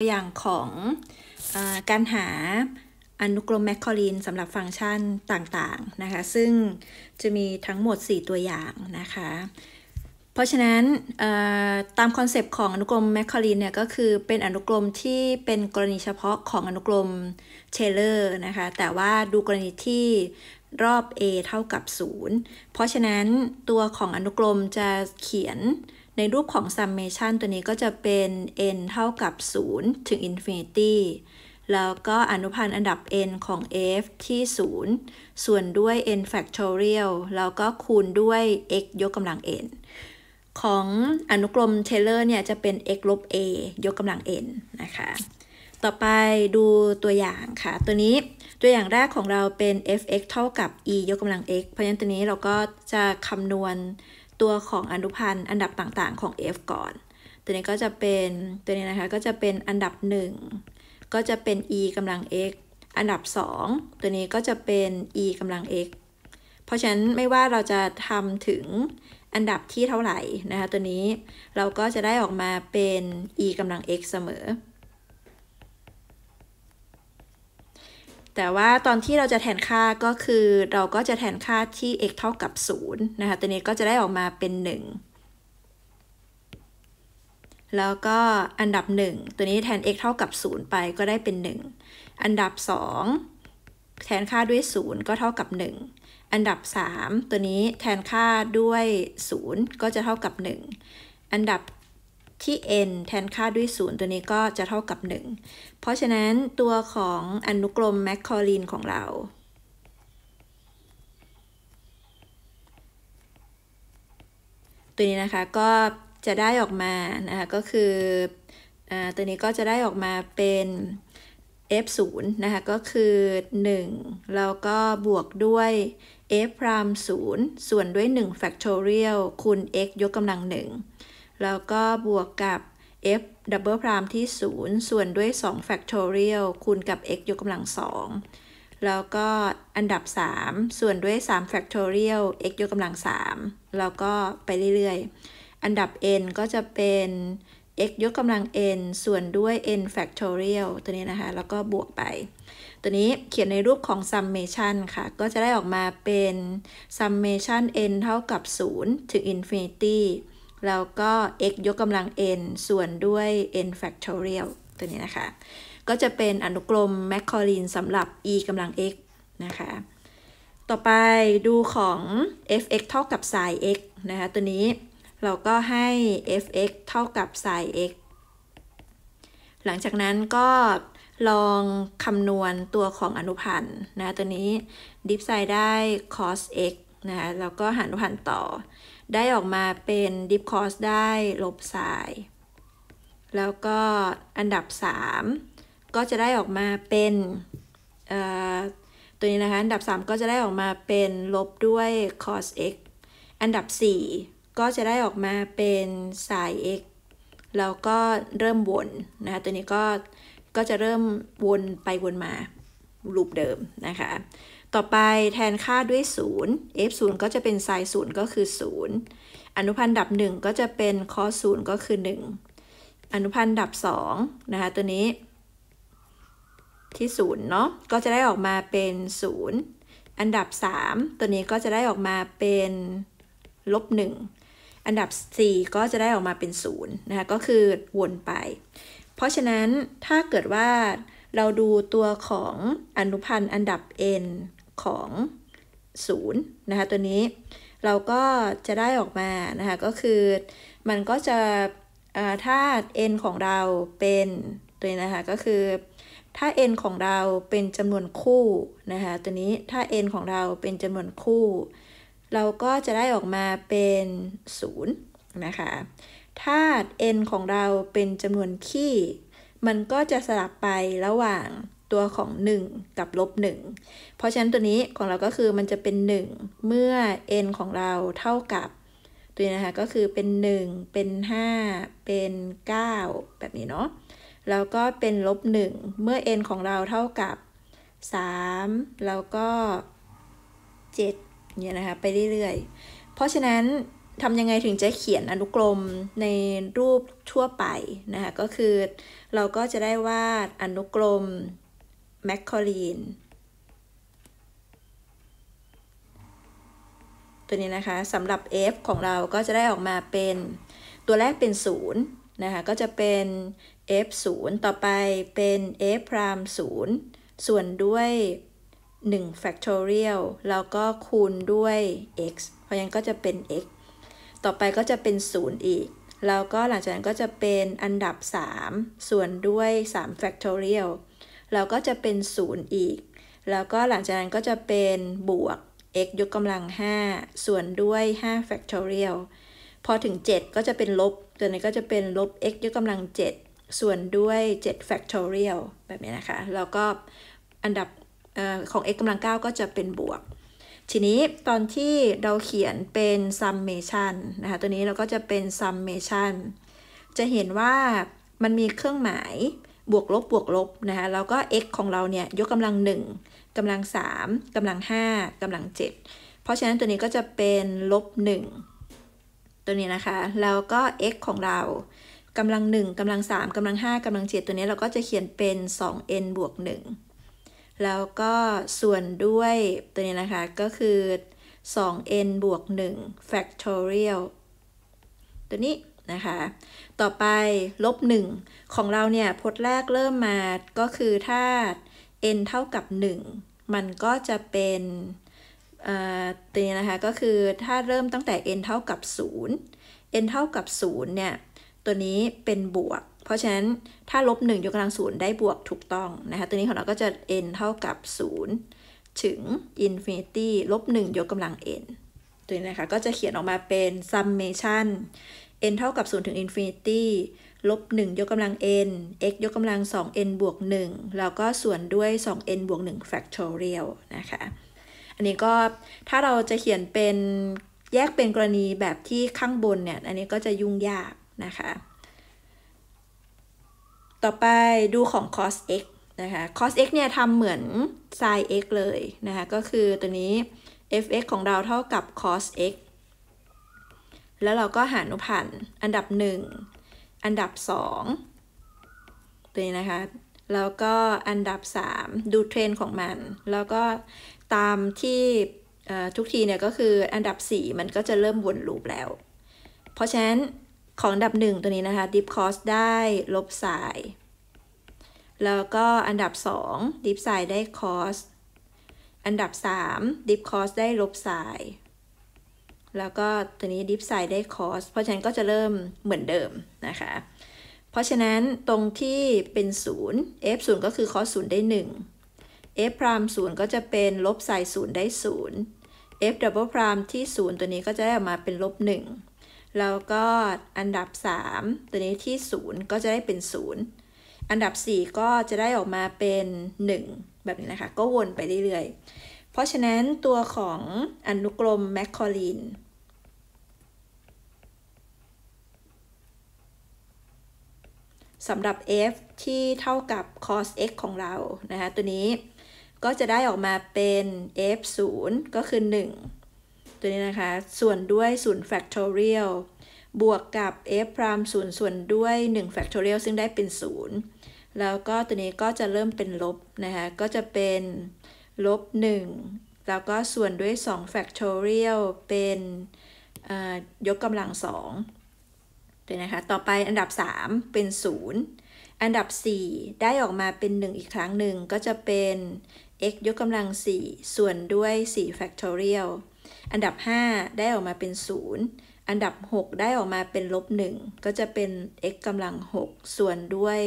ตัวอย่างของอการหาอนุกรมแมคคอลินสำหรับฟังก์ชันต่างๆนะคะซึ่งจะมีทั้งหมด 4 ตัวอย่างนะคะเพราะฉะนั้นตามคอนเซปต์ของอนุกรมแมคคอลินเนี่ยก็คือเป็นอนุกรมที่เป็นกรณีเฉพาะของอนุกรมเชเลอร์นะคะแต่ว่าดูกรณีที่รอบ a เท่ากับ 0 เพราะฉะนั้นตัวของอนุกรมจะเขียนในรูปของ summation ตัวนี้ก็จะเป็น n เท่ากับ 0 ถึง infinity แล้วก็อนุพันธ์อันดับ n ของ f ที่ 0 ส่วนด้วย n factorial แล้วก็คูณด้วย x ยกกำลัง n ของอนุกรมเทเลอร์เนี่ยจะเป็น x ลบ a ยกกำลัง n นะคะ ต่อไปดูตัวอย่างค่ะ ตัวนี้ตัวอย่างแรกของเราเป็น f(x) เท่ากับ e ยกกำลัง x เพราะฉะนั้นตัวนี้เราก็จะคำนวณตัวของอนุพันธ์อันดับต่าง ๆของ F ก่อน ตัวนี้ก็จะเป็นตัวนี้นะคะก็จะเป็นอันดับ 1 ก็จะเป็น e กำลัง x อันดับ 2 ตัวนี้ก็จะเป็น e กำลัง x เพราะฉะนั้นไม่ว่าเราจะทำถึงอันดับที่เท่าไหร่นะคะตัวนี้เราก็จะได้ออกมาเป็น e กำลัง x เสมอแต่ว่าตอนที่เราจะแทนค่าก็คือเราก็จะแทนค่าที่ x เท่ากับ0นะคะ ตัวนี้ก็จะได้ออกมาเป็น 1 แล้วก็อันดับ 1 ตัวนี้แทน x เท่ากับ0ไปก็ได้เป็น1 อันดับ 2 แทนค่าด้วย0ก็เท่ากับ1 อันดับ 3 ตัวนี้แทนค่าด้วย 0 ก็จะเท่ากับ 1 อันดับที่ n แทนค่าด้วย 0 ตัวนี้ก็จะเท่ากับ 1 เพราะฉะนั้นตัวของอนุกรมแมคคอลินของเรา ตัวนี้นะคะก็จะได้ออกมานะคะก็คืออตัวนี้ก็จะได้ออกมาเป็น f 0นะคะก็คือ1แล้วก็บวกด้วย f พราม0ส่วนด้วย 1 factorial คูณ x ยกกำลัง 1แล้วก็บวกกับ f ดับเบิลพรามที่ 0 ส่วนด้วย 2 factorial คูณกับ x ยกกำลัง 2 แล้วก็อันดับ 3 ส่วนด้วย 3 factorial x ยกกำลัง 3 แล้วก็ไปเรื่อยๆ อันดับ n ก็จะเป็น x ยกกำลัง n ส่วนด้วย n factorial ตัวนี้นะคะ แล้วก็บวกไป ตัวนี้เขียนในรูปของ summation ค่ะ ก็จะได้ออกมาเป็น summation n เท่ากับ 0 ถึง infinity แล้วก็ x ยกกำลัง n ส่วนด้วย n factorial ตัวนี้นะคะ ก็จะเป็นอนุกรมแมคคอรินสำหรับ e กำลัง x นะคะ ต่อไปดูของ f(x) เท่ากับ sin x นะคะ ตัวนี้เราก็ให้ f(x) เท่ากับ sin x หลังจากนั้นก็ลองคำนวณตัวของอนุพันธ์นะ ตัวนี้ดิฟไซได้ cos x นะคะ แล้วก็หารอนุพันธ์ต่อได้ออกมาเป็นดิฟคอสได้ลบสายแล้วก็อันดับ 3 ก็จะได้ออกมาเป็นตัวนี้นะคะอันดับ 3 ก็จะได้ออกมาเป็นลบด้วย cos x อันดับ 4 ก็จะได้ออกมาเป็นสาย x แล้วก็เริ่มวนนะคะตัวนี้ก็ก็จะเริ่มวนไปวนมาลูปเดิมนะคะต่อไปแทนค่าด้วย0 f 0ก็จะเป็นไซน์0ก็คือ 0 อนุพันธ์ดับ 1 ก็จะเป็นคอส0ก็คือ 1 อนุพันธ์ดับ 2 นะคะตัวนี้ ที่0เนาะก็จะได้ออกมาเป็น 0 อันดับ 3 ตัวนี้ก็จะได้ออกมาเป็นลบ1อันดับ 4 ก็จะได้ออกมาเป็น0นะคะก็คือวนไป เพราะฉะนั้นถ้าเกิดว่าเราดูตัวของอนุพันธ์อันดับ n ของศูนย์นะคะตัวนี้เราก็จะได้ออกมานะคะก็คือมันก็จะถ้า n ของเราเป็นตัวนี้นะคะก็คือถ้า n ของเราเป็นจำนวนคู่นะคะตัวนี้ถ้า n ของเราเป็นจำนวนคู่ เราก็จะได้ออกมาเป็น0นะคะถ้า n ของเราเป็นจำนวนคี่มันก็จะสลับไประหว่างตัวของ 1 กับลบ1เพราะฉะนั้นตัวนี้ของเราก็คือมันจะเป็น 1 เมื่อ n ของเราเท่ากับตัวนี้นะคะก็คือเป็น 1 เป็น 5 เป็น 9 แบบนี้เนาะแล้วก็เป็นลบ1เมื่อ n ของเราเท่ากับ3แล้วก็7เนี่ยนะคะไปเรื่อยๆเพราะฉะนั้นทำยังไงถึงจะเขียนอนุกรมในรูปทั่วไปนะคะก็คือเราก็จะได้วาดอนุกรมแมคคอรีนตัวนี้นะคะสำหรับ f ของเราก็จะได้ออกมาเป็น ตัวแรกเป็น 0 นะคะ ก็จะเป็น f 0 ต่อไปเป็น f พราม0ส่วนด้วย 1 factorial แล้วก็คูณด้วย x เพราะงั้นก็จะเป็น x ต่อไปก็จะเป็น 0 อีก แล้วก็หลังจากนั้นก็จะเป็นอันดับ 3 ส่วนด้วย 3 factorial แล้วก็จะเป็น 0 อีก แล้วก็หลังจากนั้นก็จะเป็นบวก x ยกกำลัง 5 ส่วนด้วย 5 factorial พอถึง 7 ก็จะเป็นลบ ตัวนี้ก็จะเป็นลบ x ยกกำลัง 7 ส่วนด้วย 7 factorial แบบนี้นะคะ แล้วก็อันดับอของ x กำลัง 9 ก็จะเป็นบวก ทีนี้ตอนที่เราเขียนเป็น summation นะคะ ตัวนี้เราก็จะเป็น summation จะเห็นว่ามันมีเครื่องหมายบวกลบบวกลบนะคะแล้วก็ x ของเราเนี่ยยกกำลัง 1กำลัง 3กำลัง 5กำลัง 7 เพราะฉะนั้นตัวนี้ก็จะเป็นลบ1ตัวนี้นะคะแล้วก็ x ของเรากำลัง 1กำลัง 3กำลัง 5กำลัง 7 ตัวนี้เราก็จะเขียนเป็น 2n บวก1แล้วก็ส่วนด้วยตัวนี้นะคะก็คือ 2n บวก1 factorial ตัวนี้นะคะ ต่อไปลบ 1 ของเราเนี่ยพจน์แรกเริ่มมาก็คือถ้า n เท่ากับ1มันก็จะเป็นตัวนี้นะคะก็คือถ้าเริ่มตั้งแต่ n เท่ากับ0 n เท่ากับ0เนี่ยตัวนี้เป็นบวก เพราะฉะนั้นถ้าลบ 1 ยกกำลังศูนย์ได้บวกถูกต้องนะคะตัวนี้ของเราก็จะ n เท่ากับ0ถึง infinity ลบ1ยกกำลัง n ตัวนี้นะคะก็จะเขียนออกมาเป็น summation n เท่ากับ0ถึง infinity ลบ 1 ยกกำลัง n x ยกกำลัง 2n บวก1แล้วก็ส่วนด้วย 2n บวก1 factorial นะคะ อันนี้ก็ถ้าเราจะเขียนเป็นแยกเป็นกรณีแบบที่ข้างบนเนี่ย อันนี้ก็จะยุ่งยากนะคะ ต่อไปดูของ cos x นะคะ cos x เนี่ยทำเหมือน sin x เลยนะคะ ก็คือตัวนี้ fx ของเราเท่ากับ cos x แล้วเราก็หารนุพันธ์อันดับ 1 อันดับ2ตัวนี้นะคะ แล้วก็อันดับ 3 ดู เทรนของมัน แล้วก็ตามที่ทุกทีเนี่ย ก็คืออันดับ 4 มันก็จะเริ่มวนลูปแล้ว เพราะฉะนั้นของอันดับ1ตัวนี้นะคะ d ิ p cost ได้ลบสายแล้วก็อันดับ2 d ิ p side ได้ cost อันดับ3 dip cost ได้ลบสายแล้วก็ตัวนี้ดิฟไซด์ได้คอส เพราะฉะนั้นก็จะเริ่มเหมือนเดิมนะคะ เพราะฉะนั้นตรงที่เป็น 0 f 0ก็คือคอสศได้ 1 f พราม0ก็จะเป็นลบไซด์0ได้0 f ดับเบิลพรามที่0ตัวนี้ก็จะได้ออกมาเป็นลบ1แล้วก็อันดับ 3 ตัวนี้ที่ 0 ก็จะได้เป็น 0 อันดับ 4 ก็จะได้ออกมาเป็น 1 แบบนี้นะคะก็วนไปเรื่อยๆราะฉะนั้นตัวของอนุกรมแมคคอลินสำหรับ f ที่เท่ากับ cos x ของเรา นะคะตัวนี้ก็จะได้ออกมาเป็น f 0 ก็คือ 1 ตัวนี้นะคะ ส่วนด้วย 0 factorial บวกกับ f พราม0ส่วนด้วย 1 factorial ซึ่งได้เป็น 0 แล้วก็ตัวนี้ก็จะเริ่มเป็นลบนะคะก็จะเป็นลบ1แล้วก็ส่วนด้วย 2 factorial เป็นยกกำลังสองเดยนะคะต่อไปอันดับ 3 เป็น 0 อันดับ 4 ได้ออกมาเป็น 1 อีกครั้งหนึ่งก็จะเป็น x ยกกำลัง4ส่วนด้วย 4 factorial อันดับ 5 ได้ออกมาเป็น 0 อันดับ 6 ได้ออกมาเป็นลบ1ก็จะเป็น x กำลัง6ส่วนด้วย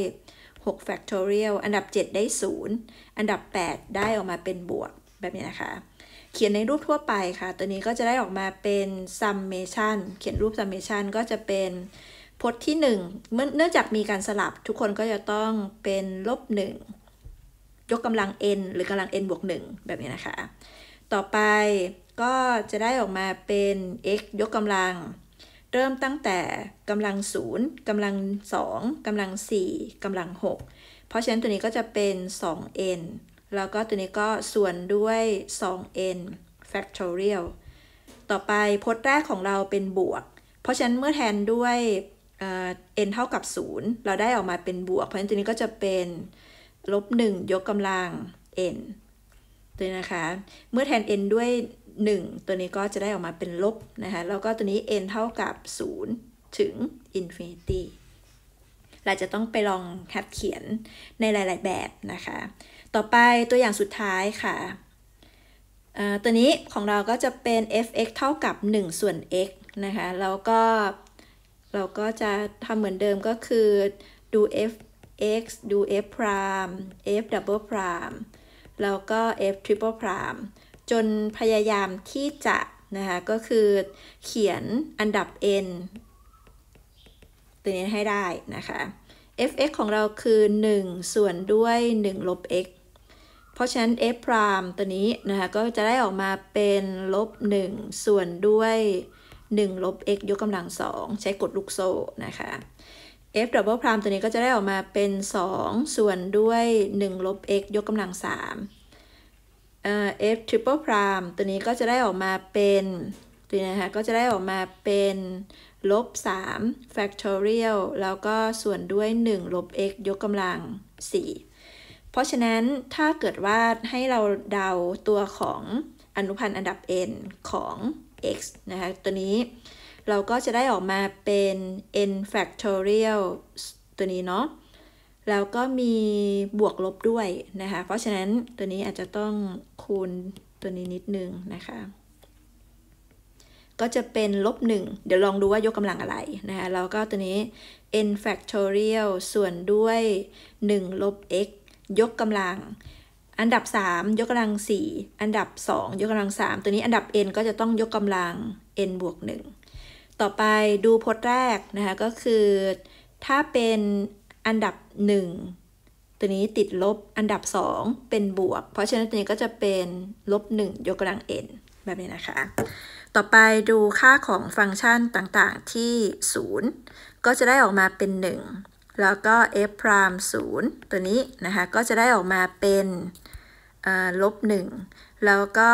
6 factorial อันดับ 7 ได้0อันดับ 8 ได้ออกมาเป็นบวกแบบนี้นะคะ เขียนในรูปทั่วไปค่ะ ตัวนี้ก็จะได้ออกมาเป็น summation เขียนรูป summation ก็จะเป็นพจน์ที่ 1เมื่อเนื่องจากมีการสลับ ทุกคนก็จะต้องเป็นลบ1ยกกำลัง n หรือกำลัง n บวก1แบบนี้นะคะ ต่อไปก็จะได้ออกมาเป็น x ยกกำลังเริ่มตั้งแต่กำลังศูนย์กำลังสองกำลังสี่กำลังหกเพราะฉะนั้นตัวนี้ก็จะเป็น 2n แล้วก็ตัวนี้ก็ส่วนด้วย 2n factorial ต่อไปพจน์แรกของเราเป็นบวก เพราะฉะนั้นเมื่อแทนด้วย n เท่ากับ0เราได้ออกมาเป็นบวก เพราะฉะนั้นตัวนี้ก็จะเป็นลบ1ยกกำลัง n ตัวนะคะเมื่อแทน n ด้วย1ตัวนี้ก็จะได้ออกมาเป็นลบนะคะ แล้วก็ตัวนี้ n เท่ากับ 0 ถึง infinity เราจะต้องไปลองคัดเขียนในหลายๆแบบนะคะ ต่อไปตัวอย่างสุดท้ายค่ะตัวนี้ของเราก็จะเป็น f(x) เท่ากับ 1 ส่วน x นะคะ แล้วก็ เราก็จะทำเหมือนเดิมก็คือดู f(x) ดู f พราม f ดับเบิลพรามแล้วก็ f ทริปเปิลพรามจนพยายามที่จะนะคะ ก็คือเขียนอันดับ n ตัวนี้ให้ได้นะคะ fx ของเราคือ 1 ส่วนด้วย1ลบ x เพราะฉะนั้น f prime ตัวนี้นะคะก็จะได้ออกมาเป็นลบ1ส่วนด้วย1ลบ x ยกกำลัง 2 ใช้กดลูกโซ่นะคะ f double prime ตัวนี้ก็จะได้ออกมาเป็น 2 ส่วนด้วย1ลบ x ยกกำลัง 3เอฟท f triple prime ตัวนี้ก็จะได้ออกมาเป็น ตัวนี้นะคะก็จะได้ออกมาเป็นลบ3 factorial แล้วก็ส่วนด้วย1ลบ x ยกกำลัง 4 เพราะฉะนั้นถ้าเกิดว่าให้เราเดาตัวของอนุพันธ์อันดับ n ของ x นะคะ ตัวนี้เราก็จะได้ออกมาเป็น n factorial ตัวนี้เนาะแล้วก็มีบวกลบด้วยนะคะ เพราะฉะนั้นตัวนี้อาจจะต้องคูณตัวนี้นิดนึงนะคะ ก็จะเป็นลบหนึ่งเดี๋ยวลองดูว่ายกกำลังอะไรนะคะ แล้วก็ตัวนี้ n factorial ส่วนด้วย1ลบ x ยกกำลัง อันดับ 3 ยกกำลัง 4 อันดับ 2 ยกกำลัง 3 ตัวนี้อันดับ n ก็จะต้องยกกำลัง n บวก1ต่อไปดูพจน์แรกนะคะก็คือถ้าเป็นอันดับ 1 ตัวนี้ติดลบอันดับ 2 เป็นบวกเพราะฉะนั้นตัวนี้ก็จะเป็น ลบ1ยกกำลัง n แบบนี้นะคะ ต่อไปดูค่าของฟังก์ชันต่างๆที่ 0 ก็จะได้ออกมาเป็น 1 แล้วก็ f พราม0ตัวนี้นะคะก็จะได้ออกมาเป็นลบ1แล้วก็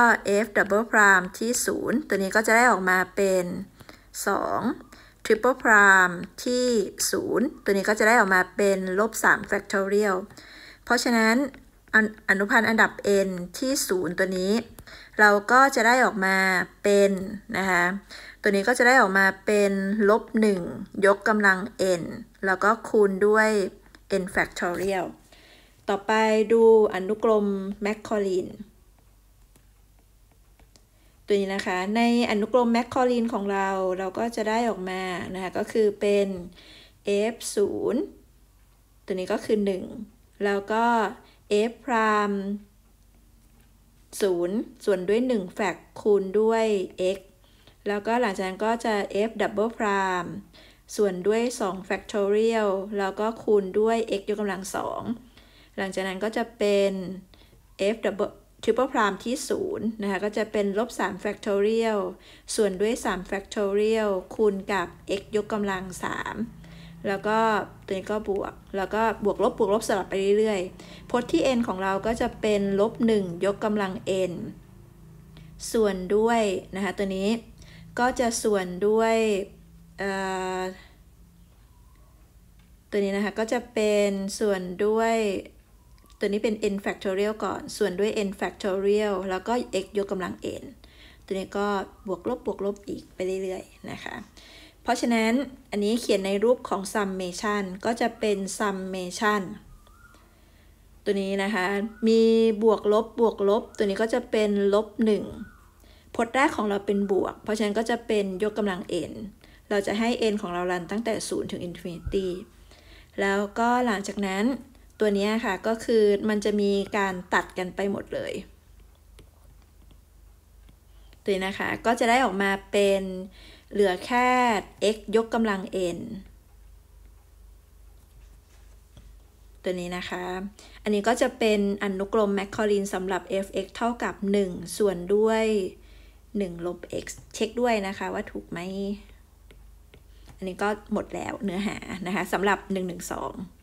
f double prime ที่0 ตัวนี้ก็จะได้ออกมาเป็น 2ทริปเปิลพรามที่ 0 ตัวนี้ก็จะได้ออกมาเป็นลบ3 factorial เพราะฉะนั้นอนุพันธ์อันดับ n ที่ 0 ตัวนี้ เราก็จะได้ออกมาเป็น นะคะ ตัวนี้ก็จะได้ออกมาเป็น ลบ 1 ยกกำลัง n แล้วก็คูณด้วย n factorial ต่อไปดูอนุกรมแมคคอลินตัวนี้นะคะในอนุกรมแมคคอลินของเราเราก็จะได้ออกมานะคะ ก็คือเป็น f 0 ตัวนี้ก็คือ 1 แล้วก็ f พราม0ส่วนด้วย 1 แฟกคูณด้วย x แล้วก็หลังจากนั้นก็จะ f ดับเบิลพรามส่วนด้วย 2 factorial แล้วก็คูณด้วย x ยกกำลัง 2 หลังจากนั้นก็จะเป็น f ับเบิลทริปเปิลพรามที่0นะคะ ก็จะเป็นลบ3 factorial ส่วนด้วย 3 factorial คูณกับ x ยกกำลัง3แล้วก็ตัวนี้ก็บวกแล้วก็บวกลบบวกลบสลับไปเรื่อยๆพจน์ที่ n ของเราก็จะเป็นลบ1ยกกำลัง n ส่วนด้วยนะคะตัวนี้ก็จะส่วนด้วยตัวนี้นะคะก็จะเป็นส่วนด้วยตัวนี้เป็น n factorial ก่อน ส่วนด้วย n factorial แล้วก็ x ยกกำลัง n ตัวนี้ก็บวกลบบวก ลบอีกไปเรื่อยๆ นะคะ เพราะฉะนั้นอันนี้เขียนในรูปของ summation ก็จะเป็น summation ตัวนี้นะคะ มีบวกลบบวกลบ ตัวนี้ก็จะเป็นลบ 1พจน์แรกของเราเป็นบวก เพราะฉะนั้นก็จะเป็นยกกำลัง n เราจะให้ n ของเรารันตั้งแต่ 0 ถึง infinity แล้วก็หลังจากนั้นตัวนี้ค่ะก็คือมันจะมีการตัดกันไปหมดเลย ตัวนี้นะคะก็จะได้ออกมาเป็นเหลือแค่ x ยกกำลัง n ตัวนี้นะคะอันนี้ก็จะเป็นอนุกรมแมคคอรินสำหรับ f(x) เท่ากับ 1 ส่วนด้วย1ลบ x เช็คด้วยนะคะว่าถูกไหมอันนี้ก็หมดแล้วเนื้อหานะคะสำหรับ 112